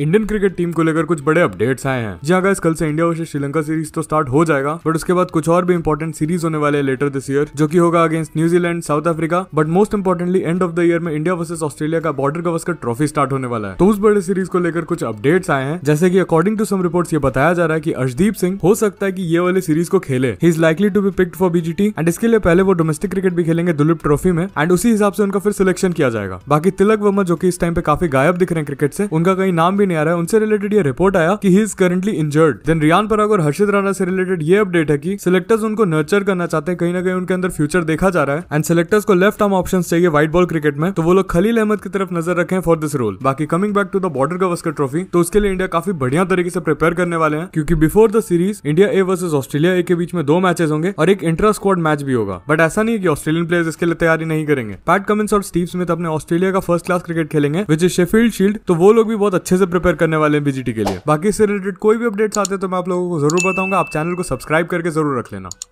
Indian cricket team को लेकर कुछ बड़े अपडेट्स आए हैं जी अगर हाँ कल से इंडिया वर्सेस श्रीलंका सीरीज तो स्टार्ट हो जाएगा बट उसके बाद कुछ और भी इंपॉर्टेंट सीरीज होने वाले लेटर दिस ईयर जो की होगा against New Zealand South Africa but most importantly end of the year में इंडिया वर्सेज ऑस्ट्रेलिया का बॉर्डर गवस्कर ट्रॉफी स्टार्ट होने वाला है तो उस बड़े सीरीज को लेकर कुछ अपडेट्स आए हैं जैसे की अकॉर्डिंग टू सम रिपोर्ट ये बताया जा रहा है की अर्शदीप सिंह हो सकता है की ये वाले सीरीज को खेले he is likely to be picked for BGT and इसके लिए पहले वो डोमेस्टिक क्रिकेट भी खेलेंगे दुलीप ट्रॉफी में एंड उसी हिसाब से उनका फिर सिलेक्शन किया जाएगा बाकी तिलक वर्मा जो की इस टाइम पे काफी गायब दिख रहे हैं क्रिकेट से उनका कहीं नाम भी नहीं आ रहा है उनसे रिलेटेड ये रिपोर्ट आया कि he is currently injured then Riyan Parag और हर्षित राणा से रिलेटेड ये अपडेट है कि सिलेक्टर्स उनको नर्चर करना चाहते हैं कहीं ना कहीं उनके अंदर फ्यूचर देखा जा रहा है एंड सिलेक्टर्स को लेफ्ट आर्म ऑप्शन चाहिए व्हाइट बॉल क्रिकेट में तो वो लोग खलील अहमद की तरफ नजर रखे फॉर दिस रोल बाकी coming back to the border Gavaskar trophy तो उसके लिए इंडिया काफी बढ़िया तरीके से प्रिपेयर करने वाले हैं क्योंकि before the series India A versus Australia A के बीच में दो मैचेस होंगे और एक इंटर स्क्वाड मैच भी होगा बट ऐसा नहीं कि ऑस्ट्रेलियन प्लेयर्स इसके लिए तैयारी नहीं करेंगे पैट कमिंस और स्टीव स्मिथ अपने ऑस्ट्रेलिया का फर्स्ट क्लास क्रिकेट खेलेंगे विच इज शेफील्ड शील्ड तो वो लोग भी बहुत अच्छे से प्रिपेयर करने वाले हैं बीजीटी के लिए बाकी इससे रिलेटेड कोई भी अपडेट्स आते हैं तो मैं आप लोगों को जरूर बताऊंगा आप चैनल को सब्सक्राइब करके जरूर रख लेना